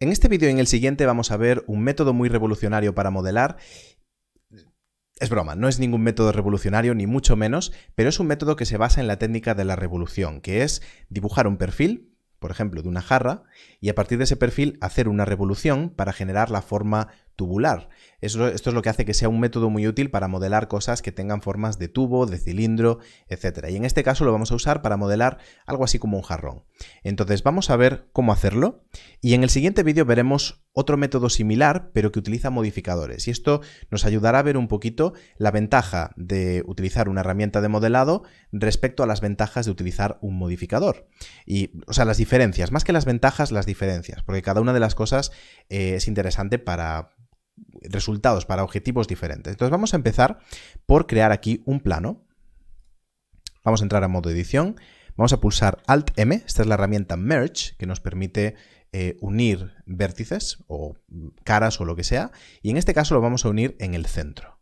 En este vídeo y en el siguiente vamos a ver un método muy revolucionario para modelar. Es broma, no es ningún método revolucionario ni mucho menos, pero es un método que se basa en la técnica de la revolución, que es dibujar un perfil, por ejemplo, de una jarra, y a partir de ese perfil hacer una revolución para generar la forma tubular. esto es lo que hace que sea un método muy útil para modelar cosas que tengan formas de tubo, de cilindro, etc. Y en este caso lo vamos a usar para modelar algo así como un jarrón. Entonces vamos a ver cómo hacerlo y en el siguiente vídeo veremos otro método similar pero que utiliza modificadores y esto nos ayudará a ver un poquito la ventaja de utilizar una herramienta de modelado respecto a las ventajas de utilizar un modificador. Y, o sea, las diferencias, más que las ventajas, las diferencias, porque cada una de las cosas eh, es interesante para resultados para objetivos diferentes. Entonces vamos a empezar por crear aquí un plano. Vamos a entrar a modo edición, vamos a pulsar Alt-M, esta es la herramienta Merge que nos permite eh, unir vértices o caras o lo que sea, y en este caso lo vamos a unir en el centro.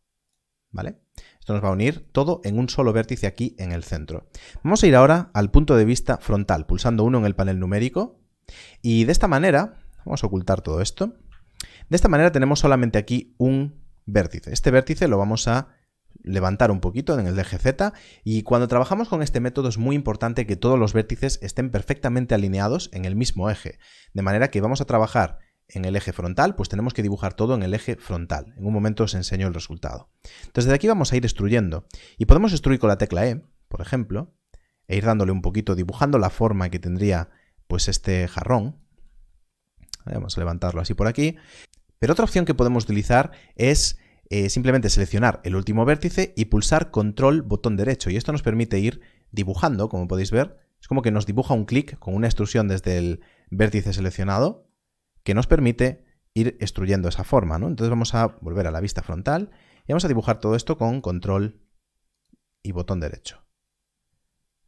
¿Vale? Esto nos va a unir todo en un solo vértice aquí en el centro. Vamos a ir ahora al punto de vista frontal, pulsando uno en el panel numérico, y de esta manera, vamos a ocultar todo esto, de esta manera tenemos solamente aquí un vértice. Este vértice lo vamos a levantar un poquito en el eje Z y cuando trabajamos con este método es muy importante que todos los vértices estén perfectamente alineados en el mismo eje. De manera que vamos a trabajar en el eje frontal, pues tenemos que dibujar todo en el eje frontal. En un momento os enseño el resultado. Entonces de aquí vamos a ir extruyendo y podemos extruir con la tecla E, por ejemplo, e ir dándole un poquito, dibujando la forma que tendría pues este jarrón, Vamos a levantarlo así por aquí. Pero otra opción que podemos utilizar es eh, simplemente seleccionar el último vértice y pulsar control botón derecho. Y esto nos permite ir dibujando, como podéis ver. Es como que nos dibuja un clic con una extrusión desde el vértice seleccionado que nos permite ir extruyendo esa forma. Entonces vamos a volver a la vista frontal y vamos a dibujar todo esto con control y botón derecho.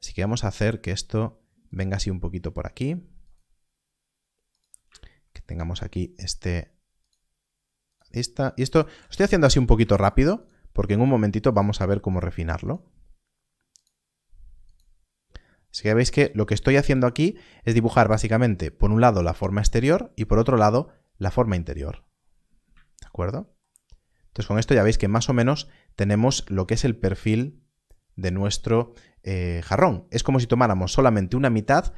Así que vamos a hacer que esto venga así un poquito por aquí tengamos aquí este esta Y esto estoy haciendo así un poquito rápido, porque en un momentito vamos a ver cómo refinarlo. Así que veis que lo que estoy haciendo aquí es dibujar básicamente, por un lado, la forma exterior y por otro lado, la forma interior. ¿De acuerdo? Entonces con esto ya veis que más o menos tenemos lo que es el perfil de nuestro eh, jarrón. Es como si tomáramos solamente una mitad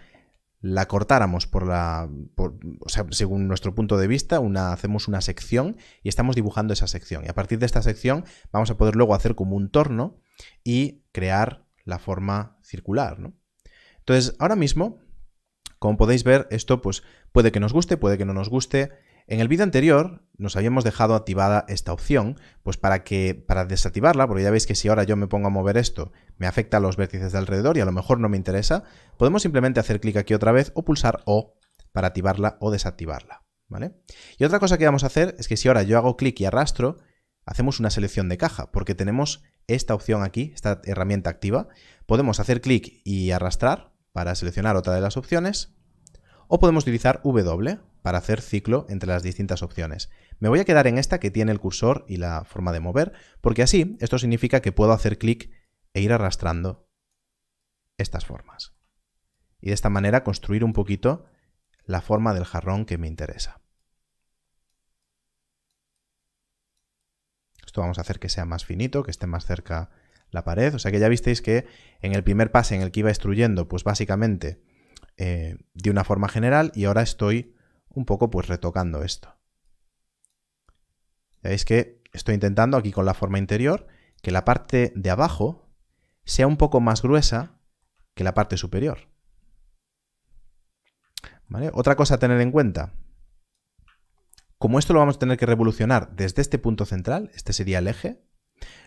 la cortáramos por la. o sea, según nuestro punto de vista, una, hacemos una sección y estamos dibujando esa sección. Y a partir de esta sección vamos a poder luego hacer como un torno y crear la forma circular. Entonces, ahora mismo, como podéis ver, esto pues puede que nos guste, puede que no nos guste. En el vídeo anterior nos habíamos dejado activada esta opción, pues para que para desactivarla, porque ya veis que si ahora yo me pongo a mover esto, me afecta a los vértices de alrededor y a lo mejor no me interesa, podemos simplemente hacer clic aquí otra vez o pulsar O para activarla o desactivarla. ¿vale? Y otra cosa que vamos a hacer es que si ahora yo hago clic y arrastro, hacemos una selección de caja, porque tenemos esta opción aquí, esta herramienta activa. Podemos hacer clic y arrastrar para seleccionar otra de las opciones, o podemos utilizar W para hacer ciclo entre las distintas opciones. Me voy a quedar en esta que tiene el cursor y la forma de mover, porque así esto significa que puedo hacer clic e ir arrastrando estas formas. Y de esta manera construir un poquito la forma del jarrón que me interesa. Esto vamos a hacer que sea más finito, que esté más cerca la pared. O sea que ya visteis que en el primer pase en el que iba extruyendo, pues básicamente eh, de una forma general y ahora estoy un poco pues retocando esto. veis que estoy intentando aquí con la forma interior que la parte de abajo sea un poco más gruesa que la parte superior. Otra cosa a tener en cuenta. Como esto lo vamos a tener que revolucionar desde este punto central, este sería el eje,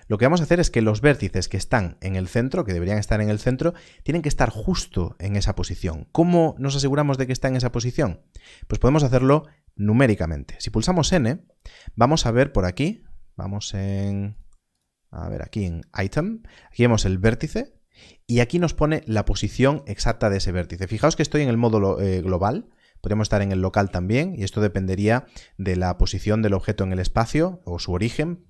lo que vamos a hacer es que los vértices que están en el centro, que deberían estar en el centro, tienen que estar justo en esa posición. ¿Cómo nos aseguramos de que está en esa posición? Pues podemos hacerlo numéricamente. Si pulsamos n, vamos a ver por aquí, vamos en... A ver, aquí en Item, aquí vemos el vértice, y aquí nos pone la posición exacta de ese vértice. Fijaos que estoy en el módulo eh, global, podríamos estar en el local también, y esto dependería de la posición del objeto en el espacio o su origen,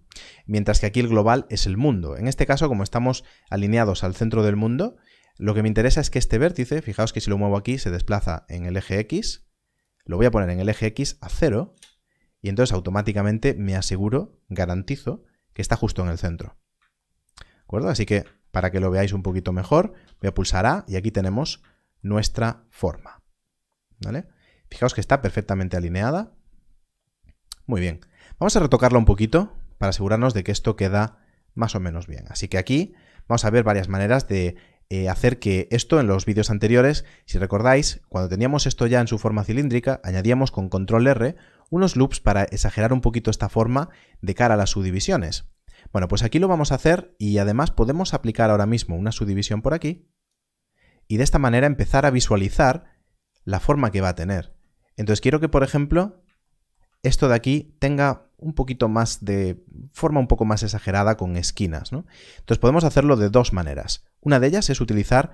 mientras que aquí el global es el mundo. En este caso, como estamos alineados al centro del mundo, lo que me interesa es que este vértice, fijaos que si lo muevo aquí, se desplaza en el eje X, lo voy a poner en el eje X a 0, y entonces automáticamente me aseguro, garantizo, que está justo en el centro. ¿De acuerdo? Así que para que lo veáis un poquito mejor, voy a pulsar A y aquí tenemos nuestra forma. ¿Vale? Fijaos que está perfectamente alineada. Muy bien. Vamos a retocarla un poquito para asegurarnos de que esto queda más o menos bien. Así que aquí vamos a ver varias maneras de eh, hacer que esto en los vídeos anteriores, si recordáis, cuando teníamos esto ya en su forma cilíndrica, añadíamos con control R unos loops para exagerar un poquito esta forma de cara a las subdivisiones. Bueno, pues aquí lo vamos a hacer y además podemos aplicar ahora mismo una subdivisión por aquí y de esta manera empezar a visualizar la forma que va a tener. Entonces quiero que, por ejemplo, esto de aquí tenga un poquito más de forma un poco más exagerada con esquinas. Entonces podemos hacerlo de dos maneras. Una de ellas es utilizar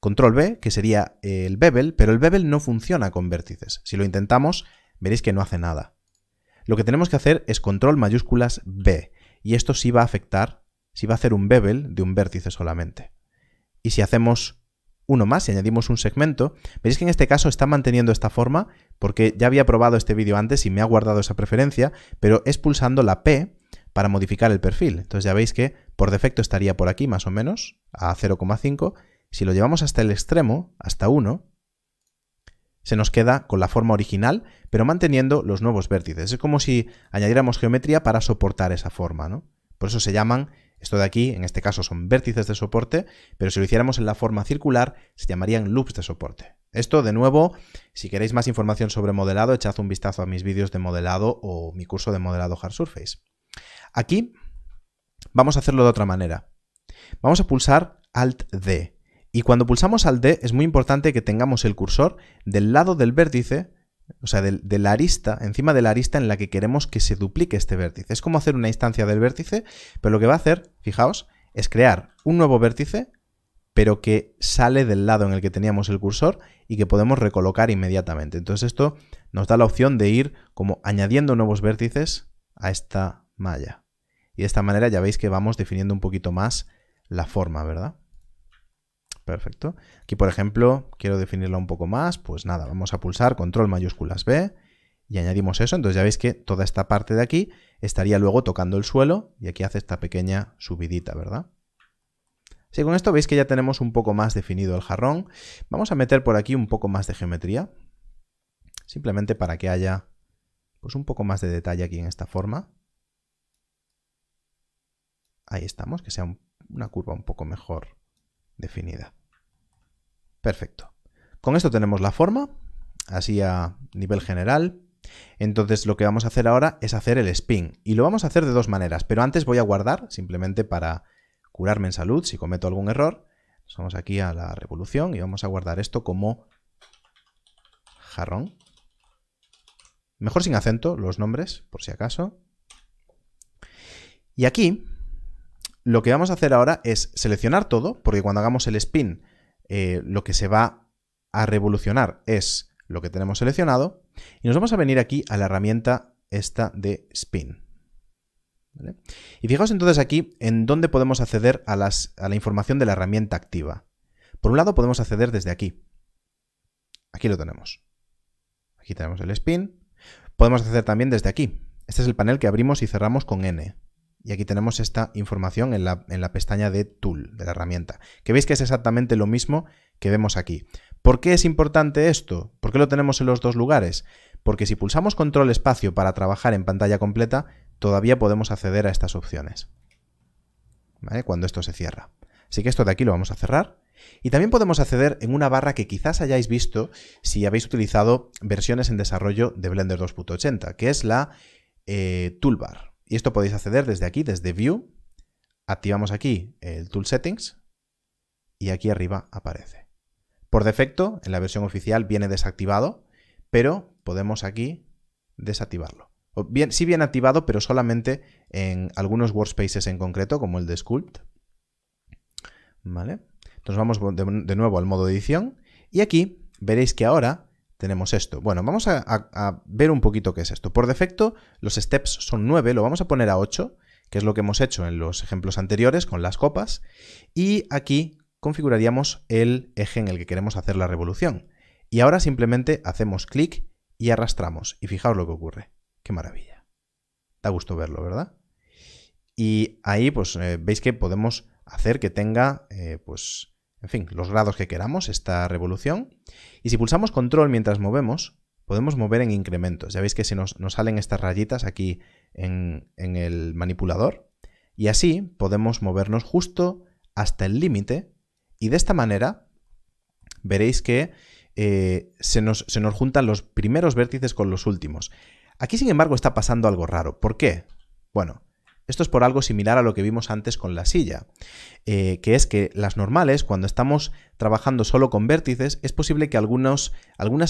control B, que sería el bevel, pero el bevel no funciona con vértices. Si lo intentamos, veréis que no hace nada. Lo que tenemos que hacer es control mayúsculas B, y esto sí va a afectar, sí va a hacer un bevel de un vértice solamente. Y si hacemos uno más y añadimos un segmento, veis que en este caso está manteniendo esta forma porque ya había probado este vídeo antes y me ha guardado esa preferencia, pero es pulsando la P para modificar el perfil. Entonces ya veis que por defecto estaría por aquí más o menos, a 0,5. Si lo llevamos hasta el extremo, hasta 1, se nos queda con la forma original, pero manteniendo los nuevos vértices. Es como si añadiéramos geometría para soportar esa forma, ¿no? Por eso se llaman esto de aquí, en este caso, son vértices de soporte, pero si lo hiciéramos en la forma circular, se llamarían loops de soporte. Esto, de nuevo, si queréis más información sobre modelado, echad un vistazo a mis vídeos de modelado o mi curso de modelado Hard Surface. Aquí vamos a hacerlo de otra manera. Vamos a pulsar Alt-D. Y cuando pulsamos Alt-D es muy importante que tengamos el cursor del lado del vértice o sea, de, la arista, encima de la arista en la que queremos que se duplique este vértice. Es como hacer una instancia del vértice, pero lo que va a hacer, fijaos, es crear un nuevo vértice, pero que sale del lado en el que teníamos el cursor y que podemos recolocar inmediatamente. Entonces esto nos da la opción de ir como añadiendo nuevos vértices a esta malla. Y de esta manera ya veis que vamos definiendo un poquito más la forma, ¿verdad? Perfecto. Aquí, por ejemplo, quiero definirla un poco más. Pues nada, vamos a pulsar control mayúsculas B y añadimos eso. Entonces ya veis que toda esta parte de aquí estaría luego tocando el suelo y aquí hace esta pequeña subidita, ¿verdad? Así con esto veis que ya tenemos un poco más definido el jarrón. Vamos a meter por aquí un poco más de geometría. Simplemente para que haya pues un poco más de detalle aquí en esta forma. Ahí estamos, que sea una curva un poco mejor definida. Perfecto. Con esto tenemos la forma, así a nivel general. Entonces lo que vamos a hacer ahora es hacer el spin y lo vamos a hacer de dos maneras, pero antes voy a guardar simplemente para curarme en salud si cometo algún error. vamos aquí a la revolución y vamos a guardar esto como jarrón. Mejor sin acento los nombres, por si acaso. Y aquí lo que vamos a hacer ahora es seleccionar todo, porque cuando hagamos el spin eh, lo que se va a revolucionar es lo que tenemos seleccionado y nos vamos a venir aquí a la herramienta esta de spin. Y fijaos entonces aquí en dónde podemos acceder a, a la información de la herramienta activa. Por un lado podemos acceder desde aquí. Aquí lo tenemos. Aquí tenemos el spin. Podemos acceder también desde aquí. Este es el panel que abrimos y cerramos con N. Y aquí tenemos esta información en la, pestaña de Tool, de la herramienta, que veis que es exactamente lo mismo que vemos aquí. ¿Por qué es importante esto? ¿Por qué lo tenemos en los dos lugares? Porque si pulsamos control espacio para trabajar en pantalla completa, todavía podemos acceder a estas opciones. Cuando esto se cierra. Así que esto de aquí lo vamos a cerrar. Y también podemos acceder en una barra que quizás hayáis visto si habéis utilizado versiones en desarrollo de Blender 2.80, que es la eh, toolbar. Y esto podéis acceder desde aquí, desde View. Activamos aquí el Tool Settings y aquí arriba aparece. Por defecto, en la versión oficial viene desactivado, pero podemos aquí desactivarlo. O bien, sí viene activado, pero solamente en algunos workspaces en concreto, como el de Sculpt. ¿Vale? Entonces vamos de, de nuevo al modo edición y aquí veréis que ahora tenemos esto. Bueno, vamos a, ver un poquito qué es esto. Por defecto, los steps son 9, lo vamos a poner a 8, que es lo que hemos hecho en los ejemplos anteriores con las copas, y aquí configuraríamos el eje en el que queremos hacer la revolución. Y ahora simplemente hacemos clic y arrastramos, y fijaos lo que ocurre. ¡Qué maravilla! Da gusto verlo, ¿verdad? Y ahí pues eh, veis que podemos hacer que tenga eh, pues en fin, los grados que queramos esta revolución. Y si pulsamos control mientras movemos, podemos mover en incrementos. Ya veis que se nos, salen estas rayitas aquí en, el manipulador. Y así podemos movernos justo hasta el límite. Y de esta manera veréis que eh, se, nos, se, nos, juntan los primeros vértices con los últimos. Aquí, sin embargo, está pasando algo raro. ¿Por qué? Bueno, esto es por algo similar a lo que vimos antes con la silla, eh, que es que las normales, cuando estamos trabajando solo con vértices, es posible que algunas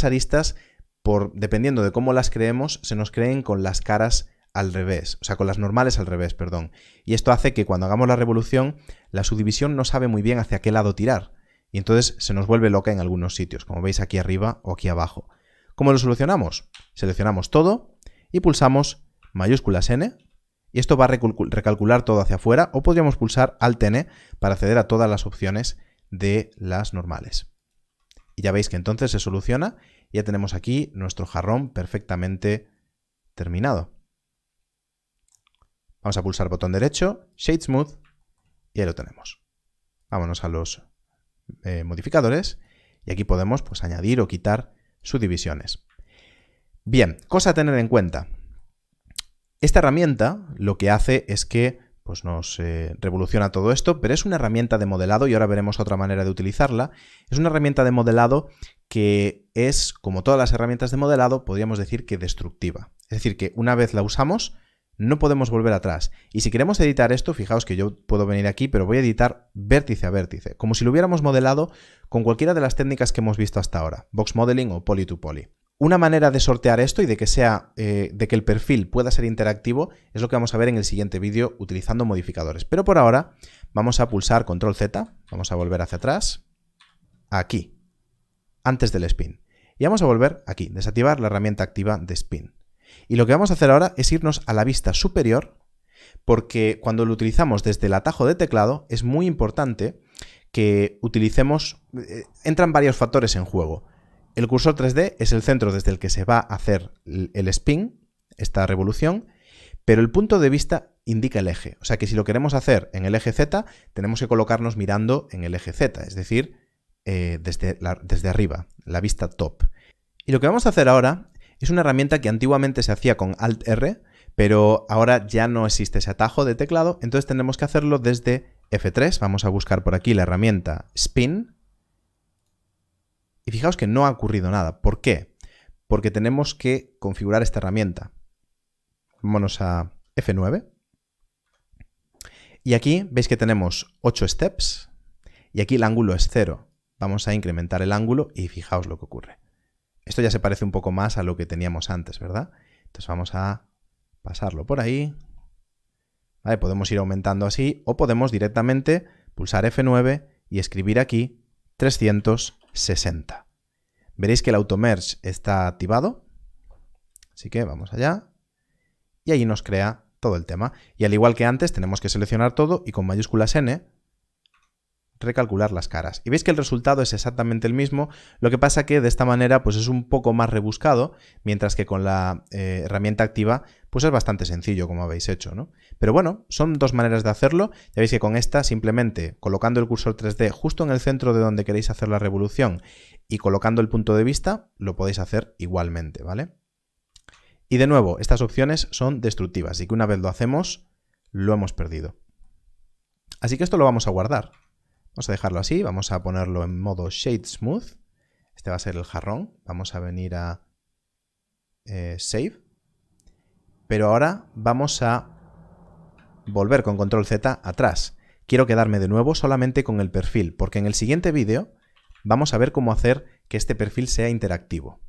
aristas, por, dependiendo de cómo las creemos, se nos creen con las caras al revés, o sea, con las normales al revés, perdón. Y esto hace que cuando hagamos la revolución, la subdivisión no sabe muy bien hacia qué lado tirar, y entonces se nos vuelve loca en algunos sitios, como veis aquí arriba o aquí abajo. ¿Cómo lo solucionamos? Seleccionamos todo y pulsamos mayúsculas N y esto va a recalcular todo hacia afuera o podríamos pulsar Alt N para acceder a todas las opciones de las normales. Y ya veis que entonces se soluciona y ya tenemos aquí nuestro jarrón perfectamente terminado. Vamos a pulsar botón derecho, Shade Smooth y ahí lo tenemos. Vámonos a los eh, modificadores y aquí podemos pues, añadir o quitar subdivisiones. Bien, cosa a tener en cuenta. Esta herramienta lo que hace es que pues nos eh, revoluciona todo esto, pero es una herramienta de modelado y ahora veremos otra manera de utilizarla. Es una herramienta de modelado que es, como todas las herramientas de modelado, podríamos decir que destructiva. Es decir, que una vez la usamos, no podemos volver atrás. Y si queremos editar esto, fijaos que yo puedo venir aquí, pero voy a editar vértice a vértice, como si lo hubiéramos modelado con cualquiera de las técnicas que hemos visto hasta ahora, box modeling o poly to poly. Una manera de sortear esto y eh, de que el perfil pueda ser interactivo es lo que vamos a ver en el siguiente vídeo utilizando modificadores. Pero por ahora vamos a pulsar Control Z, vamos a volver hacia atrás, aquí, antes del spin. Y vamos a volver aquí, desactivar la herramienta activa de spin. Y lo que vamos a hacer ahora es irnos a la vista superior, porque cuando lo utilizamos desde el atajo de teclado es muy importante que utilicemos... Eh, entran varios factores en juego el cursor 3D es el centro desde el que se va a hacer el spin, esta revolución, pero el punto de vista indica el eje. O sea que si lo queremos hacer en el eje Z, tenemos que colocarnos mirando en el eje Z, es decir, eh, desde, desde arriba, la vista top. Y lo que vamos a hacer ahora es una herramienta que antiguamente se hacía con Alt-R, pero ahora ya no existe ese atajo de teclado, entonces tenemos que hacerlo desde F3. Vamos a buscar por aquí la herramienta Spin, y fijaos que no ha ocurrido nada. ¿Por qué? Porque tenemos que configurar esta herramienta. Vámonos a F9. Y aquí veis que tenemos 8 steps y aquí el ángulo es 0. Vamos a incrementar el ángulo y fijaos lo que ocurre. Esto ya se parece un poco más a lo que teníamos antes, ¿verdad? Entonces vamos a pasarlo por ahí. podemos ir aumentando así o podemos directamente pulsar F9 y escribir aquí 300 60. Veréis que el merge está activado, así que vamos allá, y ahí nos crea todo el tema. Y al igual que antes, tenemos que seleccionar todo y con mayúsculas N recalcular las caras. Y veis que el resultado es exactamente el mismo, lo que pasa que de esta manera pues es un poco más rebuscado, mientras que con la eh, herramienta activa pues es bastante sencillo como habéis hecho, ¿no? Pero bueno, son dos maneras de hacerlo. Ya veis que con esta simplemente colocando el cursor 3D justo en el centro de donde queréis hacer la revolución y colocando el punto de vista, lo podéis hacer igualmente, ¿vale? Y de nuevo, estas opciones son destructivas, Así que una vez lo hacemos, lo hemos perdido. Así que esto lo vamos a guardar. Vamos a dejarlo así, vamos a ponerlo en modo Shade Smooth. Este va a ser el jarrón. Vamos a venir a eh, Save. Pero ahora vamos a volver con control Z atrás. Quiero quedarme de nuevo solamente con el perfil, porque en el siguiente vídeo vamos a ver cómo hacer que este perfil sea interactivo.